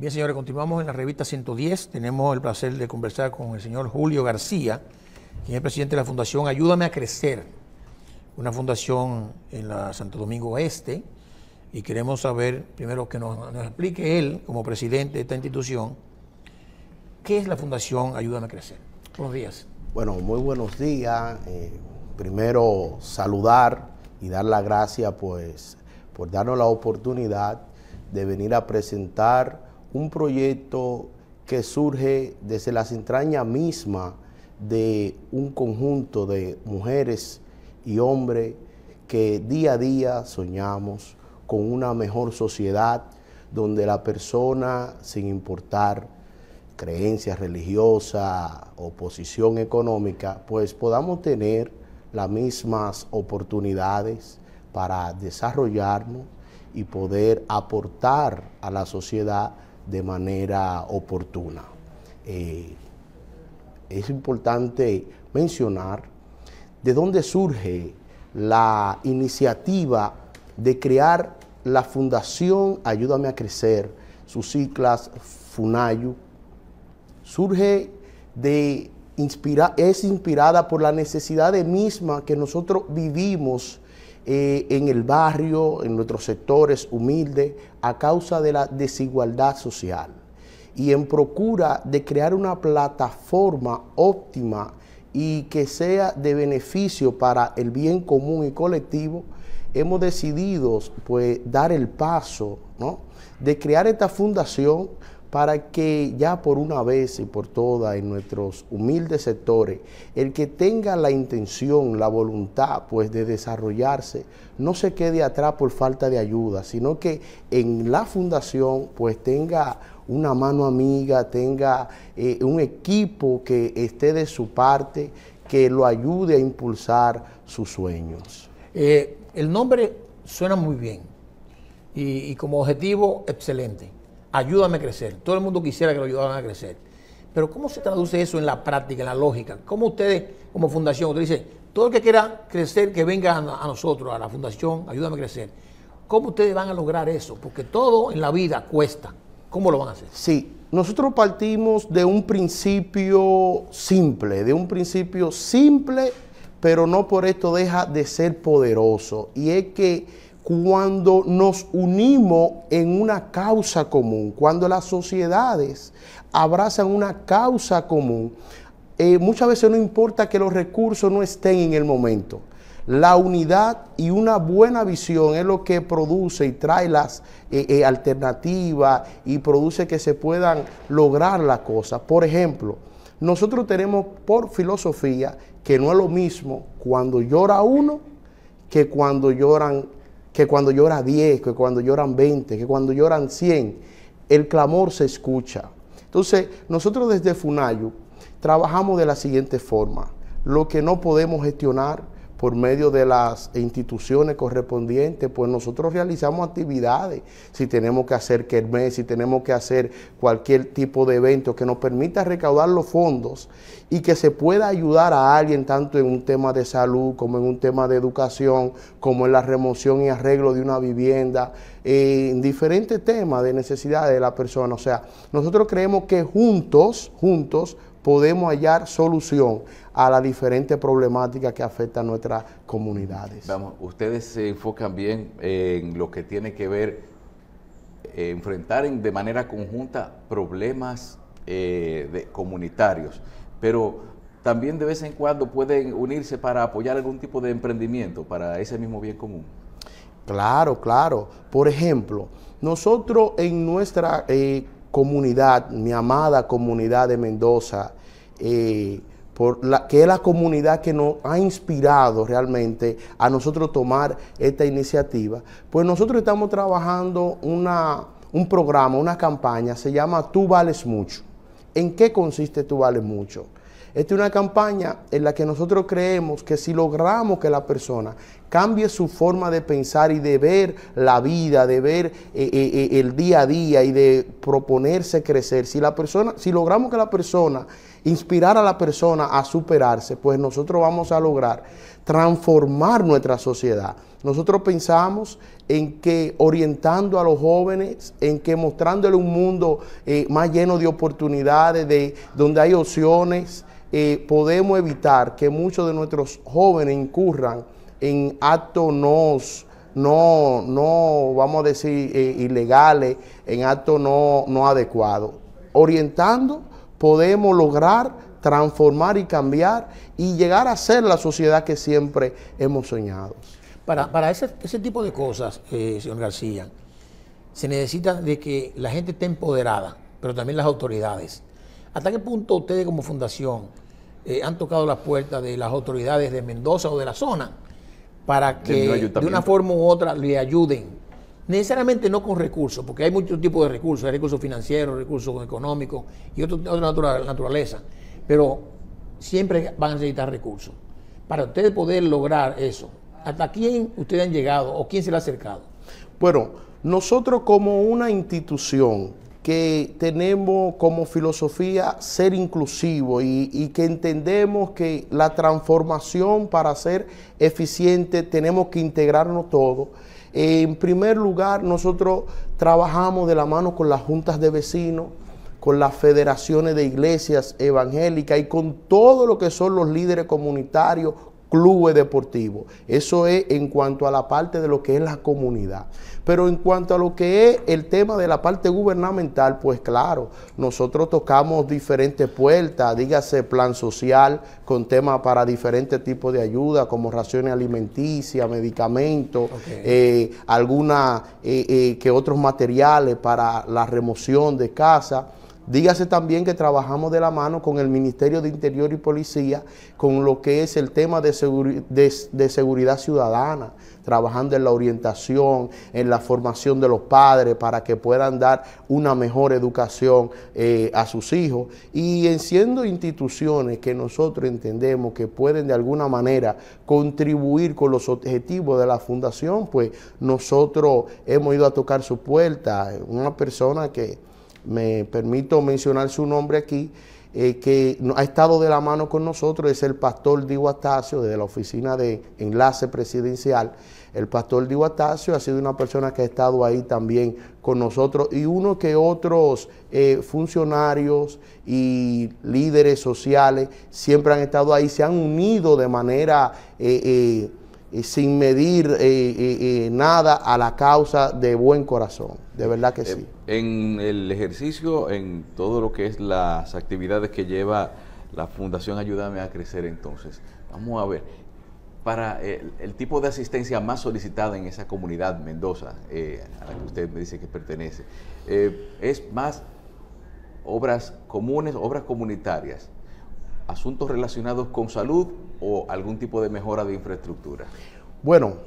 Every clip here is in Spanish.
Bien, señores, continuamos en la revista 110. Tenemos el placer de conversar con el señor Julio García, quien es presidente de la Fundación Ayúdame a Crecer, una fundación en la Santo Domingo Este. Y queremos saber, primero, que nos, explique él, como presidente de esta institución, qué es la Fundación Ayúdame a Crecer. Buenos días. Bueno, muy buenos días. Eh, primero, saludar y dar la gracia pues, por darnos la oportunidad de venir a presentar un proyecto que surge desde las entrañas mismas de un conjunto de mujeres y hombres que día a día soñamos con una mejor sociedad donde la persona, sin importar creencias religiosas o posición económica, pues podamos tener las mismas oportunidades para desarrollarnos y poder aportar a la sociedad de manera oportuna. Eh, es importante mencionar de dónde surge la iniciativa de crear la Fundación Ayúdame a Crecer, sus siglas FUNAYU, surge de inspira, es inspirada por la necesidad de misma que nosotros vivimos eh, en el barrio, en nuestros sectores humildes, a causa de la desigualdad social y en procura de crear una plataforma óptima y que sea de beneficio para el bien común y colectivo, hemos decidido pues, dar el paso de crear esta fundación para que ya por una vez y por todas en nuestros humildes sectores, el que tenga la intención, la voluntad pues de desarrollarse, no se quede atrás por falta de ayuda, sino que en la fundación pues tenga una mano amiga, tenga eh, un equipo que esté de su parte, que lo ayude a impulsar sus sueños. Eh, el nombre suena muy bien y como objetivo excelente ayúdame a crecer. Todo el mundo quisiera que lo ayudaran a crecer. Pero ¿cómo se traduce eso en la práctica, en la lógica? ¿Cómo ustedes, como fundación, ustedes dicen, todo el que quiera crecer, que venga a nosotros, a la fundación, ayúdame a crecer? ¿Cómo ustedes van a lograr eso? Porque todo en la vida cuesta. ¿Cómo lo van a hacer? Sí, nosotros partimos de un principio simple, de un principio simple, pero no por esto deja de ser poderoso. Y es que cuando nos unimos en una causa común, cuando las sociedades abrazan una causa común, eh, muchas veces no importa que los recursos no estén en el momento. La unidad y una buena visión es lo que produce y trae las eh, eh, alternativas y produce que se puedan lograr las cosas. Por ejemplo, nosotros tenemos por filosofía que no es lo mismo cuando llora uno que cuando lloran que cuando llora 10, que cuando lloran 20, que cuando lloran 100, el clamor se escucha. Entonces, nosotros desde Funayu trabajamos de la siguiente forma. Lo que no podemos gestionar, por medio de las instituciones correspondientes, pues nosotros realizamos actividades, si tenemos que hacer kermés, si tenemos que hacer cualquier tipo de evento que nos permita recaudar los fondos y que se pueda ayudar a alguien tanto en un tema de salud como en un tema de educación, como en la remoción y arreglo de una vivienda, en diferentes temas de necesidades de la persona. O sea, nosotros creemos que juntos, juntos, podemos hallar solución a las diferentes problemática que afectan a nuestras comunidades. Vamos, ustedes se enfocan bien en lo que tiene que ver eh, enfrentar de manera conjunta problemas eh, comunitarios, pero también de vez en cuando pueden unirse para apoyar algún tipo de emprendimiento para ese mismo bien común. Claro, claro. Por ejemplo, nosotros en nuestra eh, comunidad, mi amada comunidad de Mendoza, eh, por la, que es la comunidad que nos ha inspirado realmente a nosotros tomar esta iniciativa, pues nosotros estamos trabajando una, un programa, una campaña, se llama Tú vales mucho. ¿En qué consiste Tú vales mucho? Esta es una campaña en la que nosotros creemos que si logramos que la persona cambie su forma de pensar y de ver la vida, de ver eh, eh, eh, el día a día y de proponerse crecer. Si la persona, si logramos que la persona inspirar a la persona a superarse, pues nosotros vamos a lograr transformar nuestra sociedad. Nosotros pensamos en que orientando a los jóvenes, en que mostrándole un mundo más lleno de oportunidades, de donde hay opciones, podemos evitar que muchos de nuestros jóvenes incurran en actos no, no, no, vamos a decir, eh, ilegales, en actos no, no adecuados. Orientando, podemos lograr transformar y cambiar y llegar a ser la sociedad que siempre hemos soñado. Para, ese, tipo de cosas, eh, señor García, se necesita de que la gente esté empoderada, pero también las autoridades. ¿Hasta qué punto ustedes como fundación eh, han tocado las puertas de las autoridades de Mendoza o de la zona para que de una forma u otra le ayuden. Necesariamente no con recursos, porque hay muchos tipos de recursos, hay recursos financieros, recursos económicos y otro, otra naturaleza, pero siempre van a necesitar recursos. Para ustedes poder lograr eso, ¿hasta quién ustedes han llegado o quién se le ha acercado? Bueno, nosotros como una institución que tenemos como filosofía ser inclusivo y, que entendemos que la transformación para ser eficiente tenemos que integrarnos todos. En primer lugar, nosotros trabajamos de la mano con las juntas de vecinos, con las federaciones de iglesias evangélicas y con todo lo que son los líderes comunitarios, clubes deportivos. Eso es en cuanto a la parte de lo que es la comunidad. Pero en cuanto a lo que es el tema de la parte gubernamental, pues claro, nosotros tocamos diferentes puertas, dígase plan social con temas para diferentes tipos de ayuda, como raciones alimenticias, medicamentos, algunos eh, alguna eh, eh, que otros materiales para la remoción de casa. Dígase también que trabajamos de la mano con el Ministerio de Interior y Policía, con lo que es el tema de, seguridad ciudadana, trabajando en la orientación, en la formación de los padres para que puedan dar una mejor educación eh, a sus hijos y en siendo instituciones que nosotros entendemos que pueden de alguna manera contribuir con los objetivos de la fundación, pues nosotros hemos ido a tocar su puerta. Una persona que me permito mencionar su nombre aquí, eh, que ha estado de la mano con nosotros, es el pastor Di Atacio desde la oficina de enlace presidencial. El pastor Di ha sido una persona que ha estado ahí también con nosotros y uno que otros eh, funcionarios y líderes sociales siempre han estado ahí, se han unido de manera... Eh, sin medir nada a la causa de buen corazón, de verdad que sí. En el ejercicio, en todo lo que es las actividades que lleva la Fundación Ayúdame a Crecer entonces, vamos a ver, para el, tipo de asistencia más solicitada en esa comunidad Mendoza, eh, a la que usted me dice que pertenece, eh, es más obras comunes, obras comunitarias, asuntos relacionados con salud o algún tipo de mejora de infraestructura. Bueno,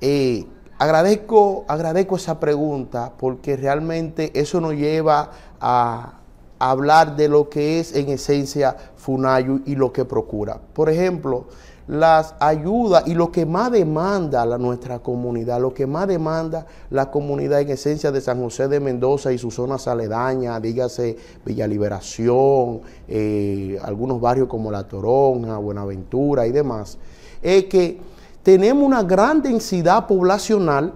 eh, Agradezco, agradezco esa pregunta porque realmente eso nos lleva a, hablar de lo que es en esencia Funayu y lo que procura. Por ejemplo, las ayudas y lo que más demanda la, nuestra comunidad, lo que más demanda la comunidad en esencia de San José de Mendoza y sus zonas aledañas, dígase Villa Liberación, eh, algunos barrios como La Toronja, Buenaventura y demás, es que tenemos una gran densidad poblacional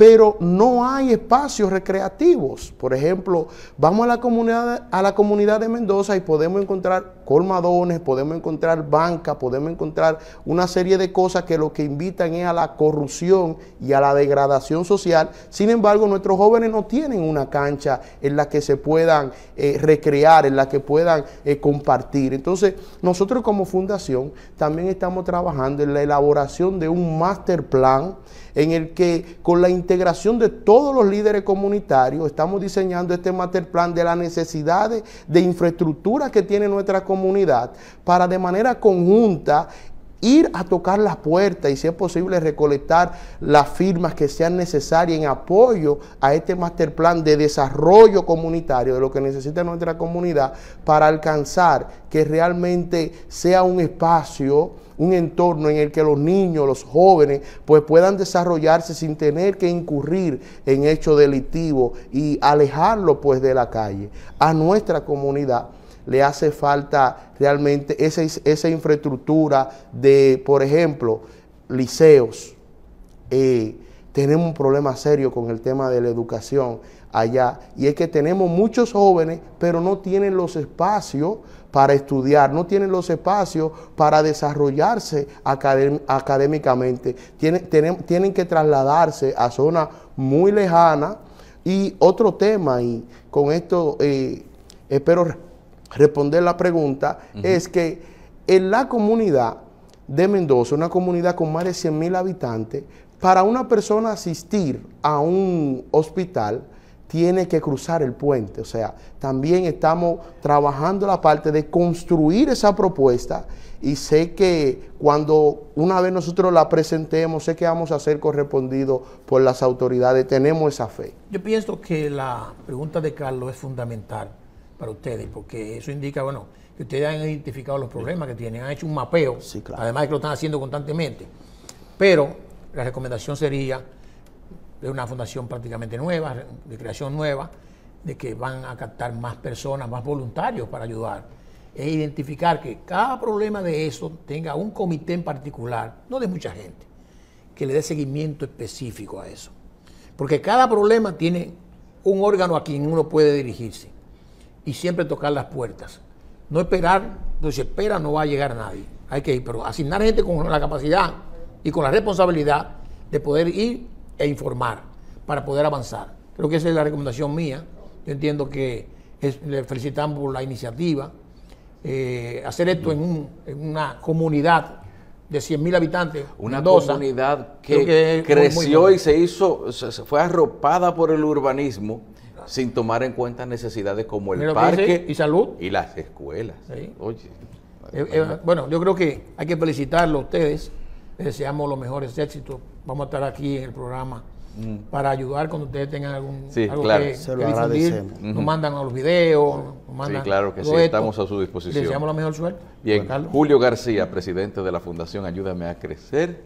pero no hay espacios recreativos. Por ejemplo, vamos a la comunidad, a la comunidad de Mendoza y podemos encontrar colmadones, podemos encontrar banca, podemos encontrar una serie de cosas que lo que invitan es a la corrupción y a la degradación social. Sin embargo, nuestros jóvenes no tienen una cancha en la que se puedan eh, recrear, en la que puedan eh, compartir. Entonces, nosotros como fundación también estamos trabajando en la elaboración de un master plan en el que con la integración de todos los líderes comunitarios estamos diseñando este master plan de las necesidades de infraestructura que tiene nuestra comunidad para de manera conjunta ir a tocar las puertas y si es posible recolectar las firmas que sean necesarias en apoyo a este master plan de desarrollo comunitario de lo que necesita nuestra comunidad para alcanzar que realmente sea un espacio un entorno en el que los niños, los jóvenes, pues puedan desarrollarse sin tener que incurrir en hechos delictivos y alejarlo pues de la calle. A nuestra comunidad le hace falta realmente esa, infraestructura de, por ejemplo, liceos. Eh, tenemos un problema serio con el tema de la educación allá. Y es que tenemos muchos jóvenes, pero no tienen los espacios para estudiar, no tienen los espacios para desarrollarse académicamente. Tienen, que trasladarse a zonas muy lejanas. Y otro tema, y con esto eh, espero responder la pregunta es que en la comunidad de Mendoza, una comunidad con más de 100 mil habitantes, para una persona asistir a un hospital tiene que cruzar el puente. O sea, también estamos trabajando la parte de construir esa propuesta y sé que cuando una vez nosotros la presentemos, sé que vamos a ser correspondidos por las autoridades. Tenemos esa fe. Yo pienso que la pregunta de Carlos es fundamental para ustedes, porque eso indica, bueno, que ustedes han identificado los problemas que tienen, han hecho un mapeo, además de que lo están haciendo constantemente. Pero la recomendación sería de una fundación prácticamente nueva, de creación nueva, de que van a captar más personas, más voluntarios para ayudar. E identificar que cada problema de eso tenga un comité en particular, no de mucha gente, que le dé seguimiento específico a eso. Porque cada problema tiene un órgano a quien uno puede dirigirse y siempre tocar las puertas. No esperar, pues si espera no va a llegar nadie. Hay que ir, pero asignar gente con la capacidad y con la responsabilidad de poder ir e informar para poder avanzar. Creo que esa es la recomendación mía. Yo entiendo que es, le felicitamos por la iniciativa. Eh, hacer esto en, una comunidad de 100.000 habitantes. Una comunidad que, creció y se hizo, se fue arropada por el urbanismo sin tomar en cuenta necesidades como el parque y salud y las escuelas. Eh, eh, bueno, yo creo que hay que felicitarlo a ustedes. Les deseamos los mejores éxitos. Vamos a estar aquí en el programa mm. para ayudar cuando ustedes tengan algún algo que, Se Nos mandan los videos, nos mandan. Sí, claro que sí, estamos a su disposición. Les deseamos la mejor suerte. Bien, Julio García, presidente de la Fundación Ayúdame a Crecer,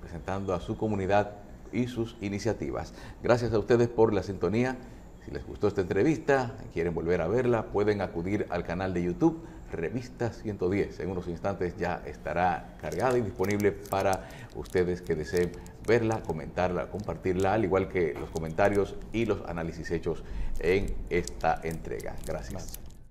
presentando a su comunidad y sus iniciativas. Gracias a ustedes por la sintonía. Si les gustó esta entrevista, quieren volver a verla, pueden acudir al canal de YouTube Revista 110. En unos instantes ya estará cargada y disponible para ustedes que deseen verla, comentarla, compartirla, al igual que los comentarios y los análisis hechos en esta entrega. Gracias.